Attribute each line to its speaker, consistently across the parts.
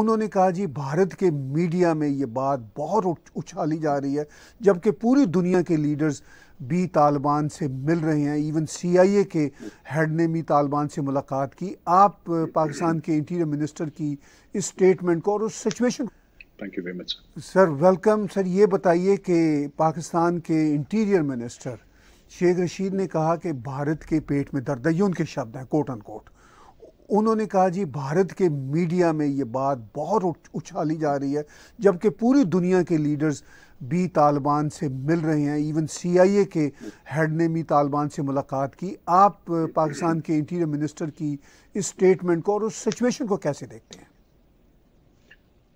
Speaker 1: उन्होंने कहा जी भारत के मीडिया में ये बात बहुत उछाली जा रही है जबकि पूरी दुनिया के लीडर्स भी तालिबान से मिल रहे हैं इवन सीआईए के हेड ने भी तालिबान से मुलाकात की आप पाकिस्तान के इंटीरियर मिनिस्टर की इस स्टेटमेंट को और उस situation thank you very much sir welcome sir ये बताइए कि पाकिस्तान के इंटीरियर मिनिस्टर शेख रशीद ने कहा कि भारत के पेट में दर्द है ये उनके शब्द हैं कोट अन कोट उन्होंने कहा जी भारत के मीडिया में ये बात बहुत उछाली जा रही है जबकि पूरी दुनिया के लीडर्स भी तालिबान से मिल रहे हैं इवन सीआईए के हेड ने भी तालिबान से मुलाकात की आप पाकिस्तान के इंटीरियर मिनिस्टर की इस स्टेटमेंट को और उस सिचुएशन को कैसे देखते हैं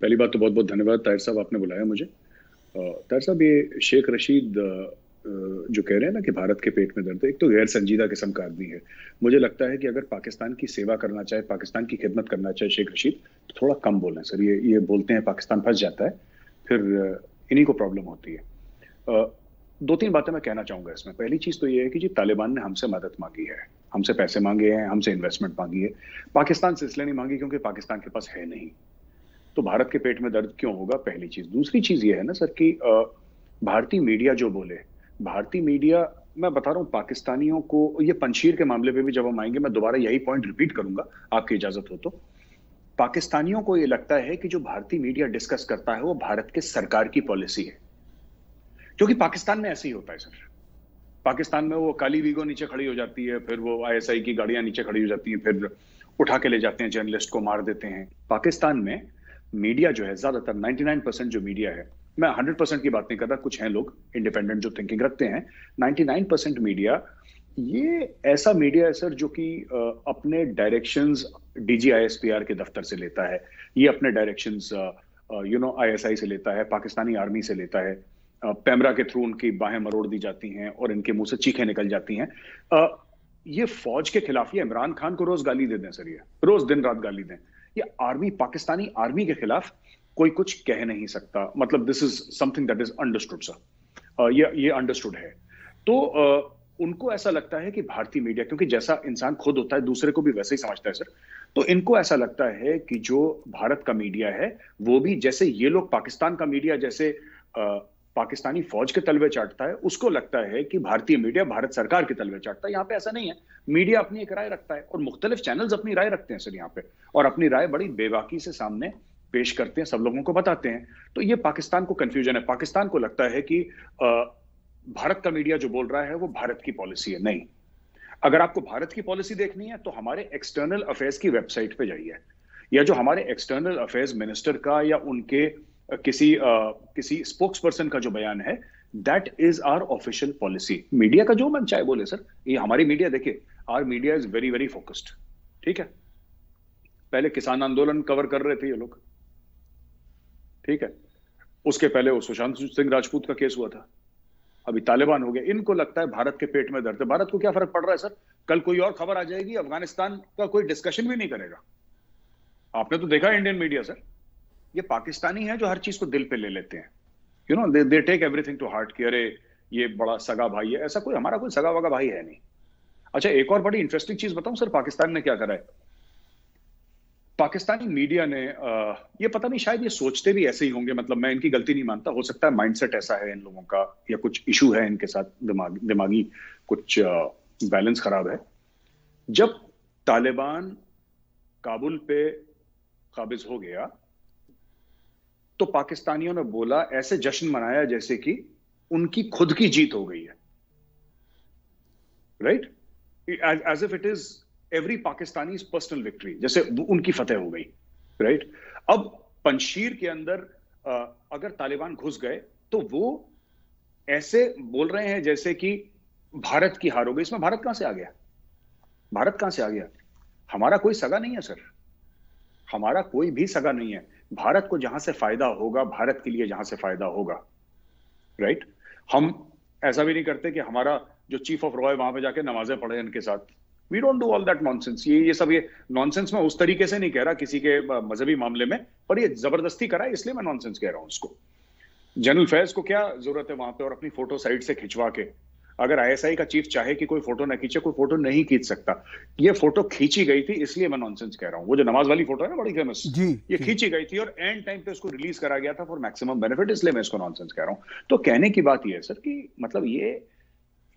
Speaker 2: पहली बात तो बहुत बहुत धन्यवाद ताहिर साहब आपने बुलाया मुझे ताहिर साहब ये शेख रशीद जो कह रहे हैं ना कि भारत के पेट में दर्द है एक तो गैर संजीदा किस्म का आदमी है मुझे लगता है कि अगर पाकिस्तान की सेवा करना चाहे पाकिस्तान की खिदमत करना चाहे शेख रशीद तो थोड़ा कम बोलें सर ये ये बोलते हैं पाकिस्तान फंस जाता है फिर इन्हीं को प्रॉब्लम होती है दो तीन बातें मैं कहना चाहूंगा इसमें पहली चीज़ तो ये है कि जी तालिबान ने हमसे मदद मांगी है हमसे पैसे मांगे हैं हमसे इन्वेस्टमेंट मांगी है पाकिस्तान से इसलिए नहीं मांगी क्योंकि पाकिस्तान के पास है नहीं तो भारत के पेट में दर्द क्यों होगा पहली चीज़ दूसरी चीज़ ये है ना सर कि भारतीय मीडिया जो बोले भारतीय मीडिया मैं बता रहा हूँ पाकिस्तानियों को ये पंशीर के मामले पे भी जब हम आएंगे मैं दोबारा यही पॉइंट रिपीट करूंगा आपकी इजाजत हो तो पाकिस्तानियों को ये लगता है कि जो भारतीय मीडिया डिस्कस करता है वो भारत के सरकार की पॉलिसी है क्योंकि पाकिस्तान में ऐसे ही होता है सर पाकिस्तान में वो काली वीगो नीचे खड़ी हो जाती है फिर वो आईएसआई की गाड़ियां नीचे खड़ी हो जाती हैं फिर उठा के ले जाते हैं जर्नलिस्ट को मार देते हैं पाकिस्तान में मीडिया जो है ज्यादातर 99 परसेंट जो मीडिया है मैं हंड्रेड परसेंट की बात नहीं करता कुछ हैं लोग इंडिपेंडेंट जो थिंकिंग रखते हैं नाइनटी नाइन परसेंट मीडिया ये ऐसा मीडिया है सर जो कि अपने डायरेक्शंस डीजीआईएसपीआर के दफ्तर से लेता है ये अपने डायरेक्शंस यू नो आईएसआई से लेता है पाकिस्तानी आर्मी से लेता है पैमरा के थ्रू उनकी बाहें मरोड़ दी जाती हैं और इनके मुंह से चीखें निकल जाती हैं ये फौज के खिलाफ ये इमरान खान को रोज गाली दे दें सर ये रोज दिन रात गाली दें ये आर्मी पाकिस्तानी आर्मी के खिलाफ कोई कुछ कह नहीं सकता मतलब this is something that is understood sir ये ये अंडरस्टूड है तो uh, उनको ऐसा लगता है कि भारतीय मीडिया क्योंकि जैसा इंसान खुद होता है दूसरे को भी वैसे ही समझता है सर तो इनको ऐसा लगता है कि जो भारत का मीडिया है वो भी जैसे ये लोग पाकिस्तान का मीडिया जैसे uh, पाकिस्तानी फौज के तलवे चाटता है उसको लगता है कि भारतीय मीडिया भारत सरकार के तलवे चाटता है यहाँ पे ऐसा नहीं है मीडिया अपनी एक राय रखता है और मुख्तलिफ चैनल्स अपनी राय रखते हैं सर यहाँ पे और अपनी राय बड़ी बेबाकी से सामने पेश करते हैं सब लोगों को बताते हैं तो ये पाकिस्तान को कंफ्यूजन है पाकिस्तान को लगता है कि भारत का मीडिया जो बोल रहा है वो भारत की पॉलिसी है नहीं अगर आपको भारत की पॉलिसी देखनी है तो हमारे एक्सटर्नल अफेयर्स की वेबसाइट पे जाइए या जो हमारे एक्सटर्नल अफेयर्स मिनिस्टर का या उनके किसी आ, किसी स्पोक्स पर्सन का जो बयान है that is our official policy media का जो मन चाहे बोले सर ये हमारी मीडिया देखिए our media is very very focused ठीक है पहले किसान आंदोलन कवर कर रहे थे ये लोग ठीक है उसके पहले सुशांत सिंह राजपूत का केस हुआ था अभी तालिबान हो गया इनको लगता है भारत के पेट में दर्द है भारत को क्या फर्क पड़ रहा है सर कल कोई और खबर आ जाएगी अफगानिस्तान का कोई डिस्कशन भी नहीं करेगा आपने तो देखा इंडियन मीडिया सर ये पाकिस्तानी है जो हर चीज को दिल पे ले लेते हैं you know they take everything to heart कि अरे ये बड़ा सगा भाई है ऐसा कोई हमारा कोई सगा वगा भाई है नहीं अच्छा एक और बड़ी इंटरेस्टिंग चीज बताऊं सर पाकिस्तान ने क्या करा है पाकिस्तानी मीडिया ने ये पता नहीं शायद ये सोचते भी ऐसे ही होंगे मतलब मैं इनकी गलती नहीं मानता हो सकता है माइंडसेट ऐसा है इन लोगों का या कुछ इशू है इनके साथ दिमाग दिमागी कुछ बैलेंस खराब है जब तालिबान काबुल पे काबिज हो गया तो पाकिस्तानियों ने बोला ऐसे जश्न मनाया जैसे कि उनकी खुद की जीत हो गई है right as if it is every Pakistani personal victory जैसे उनकी फतेह हो गई राइट अब पंशीर के अंदर अगर तालिबान घुस गए तो वो ऐसे बोल रहे हैं जैसे कि भारत की हार हो गई इसमें भारत कहां से आ गया भारत कहां से आ गया हमारा कोई सगा नहीं है सर हमारा कोई भी सगा नहीं है भारत को जहां से फायदा होगा भारत के लिए जहां से फायदा होगा राइट हम ऐसा भी नहीं करते कि हमारा जो चीफ ऑफ रॉय वहां पे जाके नमाजें पढ़े इनके साथ we don't do all that nonsense ये ये सब ये नॉनसेंस मैं उस तरीके से नहीं कह रहा किसी के मजहबी मामले में पर ये जबरदस्ती करा है इसलिए मैं नॉनसेंस कह रहा हूँ उसको जनरल फैज को क्या जरूरत है वहां पे और अपनी फोटो साइड से खिंचवा के अगर आईएसआई का चीफ चाहे कि कोई फोटो ना खींचे कोई फोटो नहीं खींच सकता ये फोटो खींची गई थी इसलिए मैं नॉनसेंस कह रहा हूँ वो जो नमाज वाली फोटो है ना बड़ी फेमस जी ये खींची गई थी और एंड टाइम पे उसको रिलीज करा गया था फॉर मैक्सिमम बेनिफिट इसलिए मैं इसको नॉनसेंस कह रहा हूँ तो कहने की बात यह है सर कि मतलब ये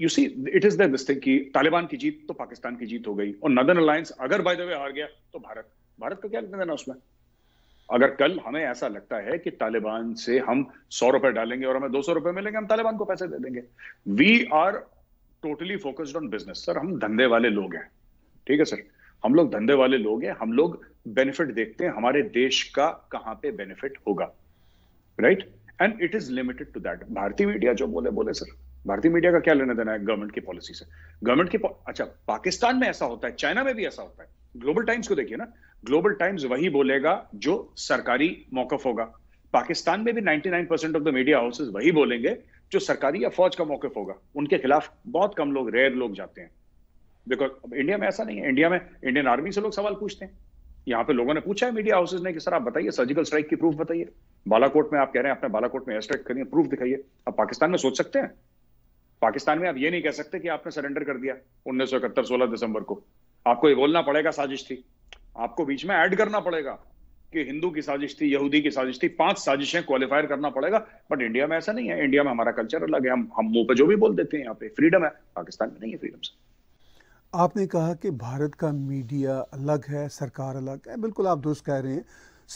Speaker 2: you see it is this thing कि तालिबान की जीत तो पाकिस्तान की जीत हो गई और नदन अलायंस अगर बाय द वे हार गया तो भारत भारत का क्या लेना देना उसमें अगर कल हमें ऐसा लगता है कि तालिबान से हम सौ रुपए डालेंगे और हमें दो सौ रुपए मिलेंगे हम तालिबान को पैसे दे देंगे we are totally focused on business sir हम धंधे वाले लोग हैं ठीक है सर हम लोग धंधे वाले लोग हैं हम लोग बेनिफिट देखते हैं हमारे देश का कहां पे बेनिफिट होगा right and it is limited to that भारतीय मीडिया जो बोले बोले सर भारतीय मीडिया का क्या लेना देना है गवर्नमेंट की पॉलिसी से गवर्नमेंट की अच्छा पाकिस्तान में ऐसा होता है चाइना में भी ऐसा होता है ग्लोबल टाइम्स को देखिए ना ग्लोबल टाइम्स वही बोलेगा जो सरकारी मौकफ होगा पाकिस्तान में भी 99 percent of the media houses वही बोलेंगे जो सरकारी या फौज का मौकफ होगा उनके खिलाफ बहुत कम लोग रेयर लोग जाते हैं बिकॉज अब इंडिया में ऐसा नहीं है इंडिया में इंडियन आर्मी से लोग सवाल पूछते हैं यहाँ पे लोगों ने पूछा है मीडिया हाउसेज ने कि सर आप बताइए सर्जिकल स्ट्राइक की प्रूफ बताइए बालाकोट में आप कह रहे हैं आपने बालाकोट में एयर स्ट्राइक करिए प्रूफ दिखाइए आप पाकिस्तान में सोच सकते हैं पाकिस्तान में आप ये नहीं कह सकते कि आपने सरेंडर कर दिया उन्नीस सौ इकहत्तर सोलह दिसंबर को आपको ये बोलना पड़ेगा साजिश थी आपको बीच में ऐड करना पड़ेगा कि हिंदू की साजिश थी यहूदी की साजिश थी पांच साजिशें क्वालिफायर करना पड़ेगा बट इंडिया में ऐसा नहीं है इंडिया में हमारा कल्चर अलग है हम हम मुंह पर जो भी बोल देते हैं यहाँ पे फ्रीडम है पाकिस्तान में नहीं है फ्रीडम से
Speaker 1: आपने कहा कि भारत का मीडिया अलग है सरकार अलग है बिल्कुल आप दोस्त कह रहे हैं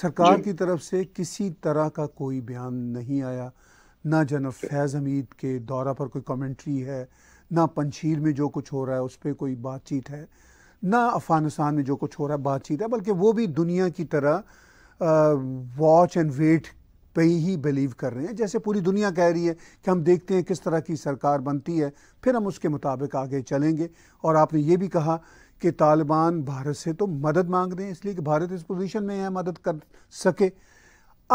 Speaker 1: सरकार की तरफ से किसी तरह का कोई बयान नहीं आया ना जनब फैज़ हमीद के दौरा पर कोई कमेंट्री है ना पंशीर में जो कुछ हो रहा है उस पर कोई बातचीत है ना अफ़गानिस्तान में जो कुछ हो रहा है बातचीत है बल्कि वो भी दुनिया की तरह वॉच एंड वेट पे ही बिलीव कर रहे हैं जैसे पूरी दुनिया कह रही है कि हम देखते हैं किस तरह की सरकार बनती है फिर हम उसके मुताबिक आगे चलेंगे और आपने ये भी कहा कि तालिबान भारत से तो मदद मांग रहे हैं इसलिए कि भारत इस पोजीशन में है मदद कर सके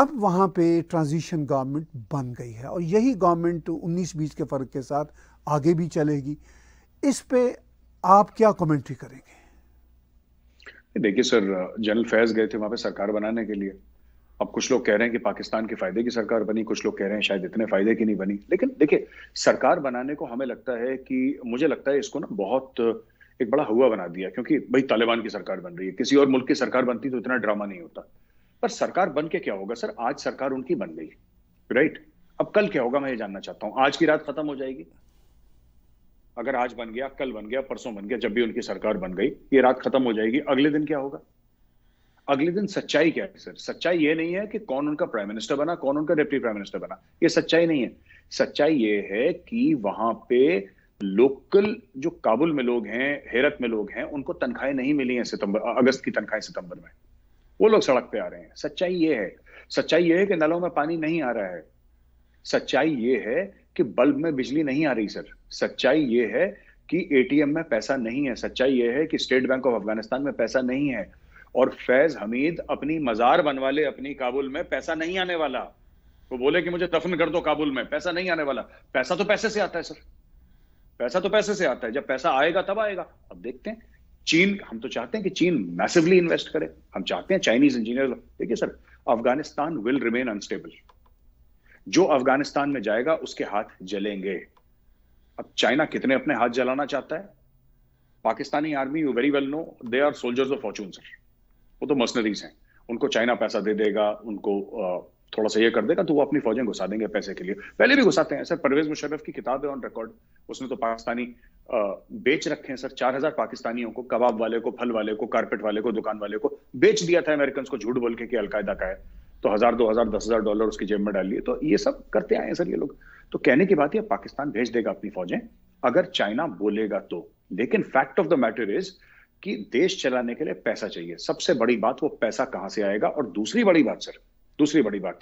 Speaker 1: अब वहाँ पे ट्रांजिशन गवर्नमेंट बन गई है और यही गवर्नमेंट 19 बीस के फ़र्क के साथ आगे भी चलेगी इस पे आप क्या कमेंट्री
Speaker 2: करेंगे देखिए सर जनरल फैज गए थे वहाँ पे सरकार बनाने के लिए अब कुछ लोग कह रहे हैं कि पाकिस्तान के फायदे की सरकार बनी कुछ लोग कह रहे हैं शायद इतने फायदे की नहीं बनी लेकिन देखिए सरकार बनाने को हमें लगता है कि मुझे लगता है इसको ना बहुत एक बड़ा हुआ बना दिया क्योंकि भाई तालिबान की सरकार बन रही है किसी और मुल्क की सरकार बनती तो इतना ड्रामा नहीं होता पर सरकार बन के क्या होगा सर आज सरकार उनकी बन गई राइट अब कल क्या होगा मैं ये जानना चाहता हूं आज की रात खत्म हो जाएगी अगर आज बन गया कल बन गया परसों बन गया जब भी उनकी सरकार बन गई ये रात खत्म हो जाएगी अगले दिन क्या होगा अगले दिन सच्चाई क्या है सर सच्चाई ये नहीं है कि कौन उनका प्राइम मिनिस्टर बना कौन उनका डिप्टी प्राइम मिनिस्टर बना ये सच्चाई नहीं है सच्चाई ये है कि वहां पे लोकल जो काबुल में लोग हैं हेरत में लोग हैं उनको तनख्वाहें नहीं मिली हैं सितंबर अगस्त की तनख्वाहें सितंबर में वो लोग सड़क पे आ रहे हैं सच्चाई ये है सच्चाई ये है कि नलों में पानी नहीं आ रहा है सच्चाई ये है कि बल्ब में बिजली नहीं आ रही सर सच्चाई ये है कि एटीएम में पैसा नहीं है सच्चाई ये है कि स्टेट बैंक ऑफ अफगानिस्तान में पैसा नहीं है और फैज हमीद अपनी मजार बनवा ले अपनी काबुल में पैसा नहीं आने वाला वो बोले कि मुझे दफन कर दो काबुल में पैसा नहीं आने वाला पैसा तो पैसे से आता है सर पैसा तो पैसे से आता है जब पैसा आएगा तब आएगा अब देखते हैं चीन हम तो चाहते हैं कि चीन मैसिवली इन्वेस्ट करे हम चाहते हैं चाइनीज इंजीनियर देखिए sir Afghanistan will remain unstable जो अफगानिस्तान में जाएगा उसके हाथ जलेंगे अब चाइना कितने अपने हाथ जलाना चाहता है Pakistani army you very well know they are soldiers of fortune sir वो तो मसनरीज हैं उनको चाइना पैसा दे देगा उनको थोड़ा सा ये कर देगा तो वो अपनी फौजें घुसा देंगे पैसे के लिए पहले भी घुसाते हैं सर परवेज मुशरफ की किताब है ऑन रिकॉर्ड उसने तो पाकिस्तानी बेच रखे हैं सर चार हजार पाकिस्तानियों को कबाब वाले को फल वाले को कारपेट वाले को दुकान वाले को बेच दिया था अमेरिकन को झूठ बोल के कि अलकायदा का है तो हजार दो हजार दस हजार डॉलर उसकी जेब में डाल लिए तो ये सब करते आए हैं सर ये लोग तो कहने की बात यह पाकिस्तान भेज देगा अपनी फौजें अगर चाइना बोलेगा तो लेकिन fact of the matter is कि देश चलाने के लिए पैसा चाहिए सबसे बड़ी बात वो पैसा कहां से आएगा और दूसरी बड़ी बात सर दूसरी बड़ी बात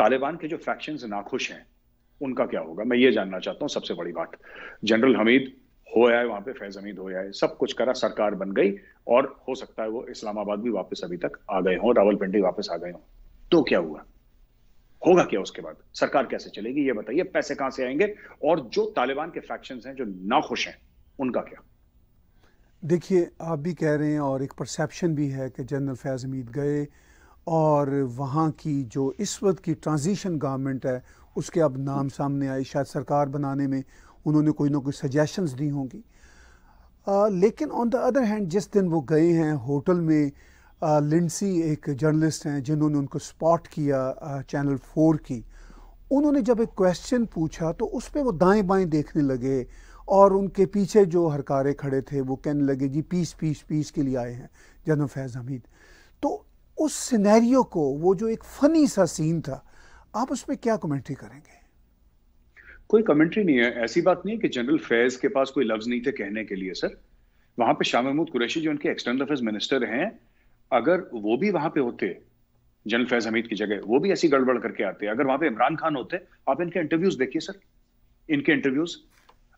Speaker 2: तालिबान के जो फ्रैक्शन नाखुश हैं उनका क्या होगा मैं ये जानना चाहता हूँ सबसे बड़ी बात जनरल हमीद हो आए वहां पे फैज हमीद हो आए सब कुछ करा सरकार बन गई और हो सकता है वो इस्लामाबाद भी वापस अभी तक आ गए हों रावलपिंडी वापस आ गए हों तो क्या हुआ होगा क्या उसके बाद सरकार कैसे चलेगी ये बताइए पैसे कहां से आएंगे और जो तालिबान के फ्रैक्शन हैं जो नाखुश हैं उनका क्या
Speaker 1: देखिए आप भी कह रहे हैं और एक परसेप्शन भी है कि जनरल फैज हमीद गए और वहाँ की जो इस वक्त की ट्रांजिशन गवर्नमेंट है उसके अब नाम सामने आए शायद सरकार बनाने में उन्होंने कोई ना कोई सजेशंस दी होंगी लेकिन ऑन द अदर हैंड जिस दिन वो गए हैं होटल में लिंडसी एक जर्नलिस्ट हैं जिन्होंने उनको स्पॉट किया आ, चैनल फोर की उन्होंने जब एक क्वेश्चन पूछा तो उस पर वो दाएं बाएं देखने लगे और उनके पीछे जो हरकारे खड़े थे वो कहने लगे जी पीस पीस पीस के लिए आए हैं जनम फैज़ हमीद तो उस सिनेरियो को वो जो एक फनी सा सीन था आप उसमें क्या कमेंट्री करेंगे
Speaker 2: कोई कमेंट्री नहीं है ऐसी बात नहीं है कि जनरल फैज के पास कोई लफ्ज नहीं थे कहने के लिए सर वहां पे शाह महमूद कुरैशी जो उनके एक्सटर्नल अफेयर्स मिनिस्टर हैं अगर वो भी वहां पे होते जनरल फैज हमीद की जगह वो भी ऐसी गड़बड़ करके आते अगर वहां पे इमरान खान होते आप इनके इंटरव्यूज देखिए सर इनके इंटरव्यूज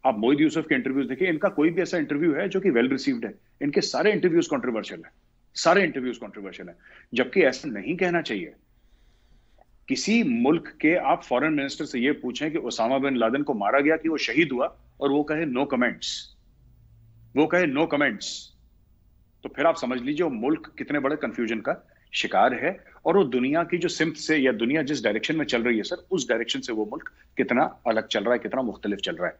Speaker 2: आप मोहिद यूसुफ के इंटरव्यूज देखिए इनका कोई भी ऐसा इंटरव्यू है जो कि वेल रिसीव्ड है इनके सारे इंटरव्यूज कॉन्ट्रोवर्शियल है सारे इंटरव्यूज कॉन्ट्रोवर्शियल हैं जबकि ऐसा नहीं कहना चाहिए किसी मुल्क के आप फॉरेन मिनिस्टर से यह पूछें कि ओसामा बिन लादेन को मारा गया कि वो शहीद हुआ और वो कहे नो कमेंट्स वो कहे नो कमेंट्स तो फिर आप समझ लीजिए वो मुल्क कितने बड़े कंफ्यूजन का शिकार है और वो दुनिया की जो सिम्त से या दुनिया जिस डायरेक्शन में चल रही है सर उस डायरेक्शन से वो मुल्क कितना अलग चल रहा है कितना मुख्तलिफ चल रहा है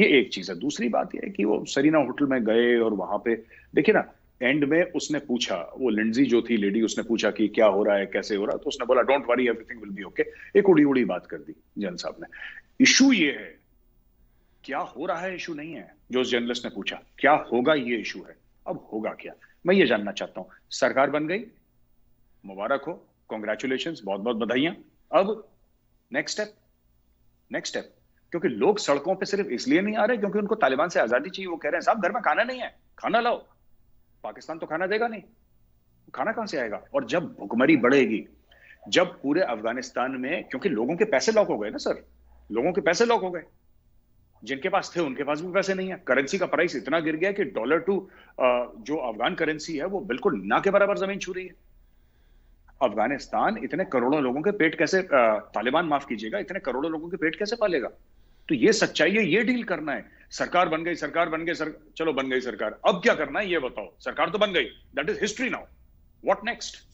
Speaker 2: ये एक चीज है दूसरी बात यह है कि वो सरीना होटल में गए और वहां पे देखिए ना एंड में उसने पूछा वो लिंडजी जो थी लेडी उसने पूछा कि क्या हो रहा है कैसे हो रहा है तो उसने बोला don't worry everything will be okay एक उड़ी उड़ी बात कर दी जैन साहब ने इशू ये है क्या हो रहा है इशू नहीं है जो उस जर्नलिस्ट ने पूछा क्या होगा ये इशू है अब होगा क्या मैं ये जानना चाहता हूं सरकार बन गई मुबारक हो कॉन्ग्रेचुलेशन बहुत बहुत बधाइयां अब नेक्स्ट स्टेप नेक्स्ट स्टेप क्योंकि लोग सड़कों पे सिर्फ इसलिए नहीं आ रहे क्योंकि उनको तालिबान से आजादी चाहिए वो कह रहे हैं साहब घर में खाना नहीं है खाना लाओ पाकिस्तान तो खाना देगा नहीं खाना कहां से आएगा और जब भुखमरी बढ़ेगी जब पूरे अफगानिस्तान में क्योंकि लोगों के पैसे लॉक हो गए ना सर लोगों के पैसे लॉक हो गए जिनके पास थे उनके पास भी पैसे नहीं है करेंसी का प्राइस इतना गिर गया कि डॉलर टू जो अफगान करेंसी है वो बिल्कुल ना के बराबर जमीन छू रही है अफगानिस्तान इतने करोड़ों लोगों के पेट कैसे तालिबान माफ कीजिएगा इतने करोड़ों लोगों के पेट कैसे पालेगा तो ये सच्चाई है ये डील करना है सरकार बन गई सरकार बन गई सर चलो बन गई सरकार अब क्या करना है ये बताओ सरकार तो बन गई that is history now what next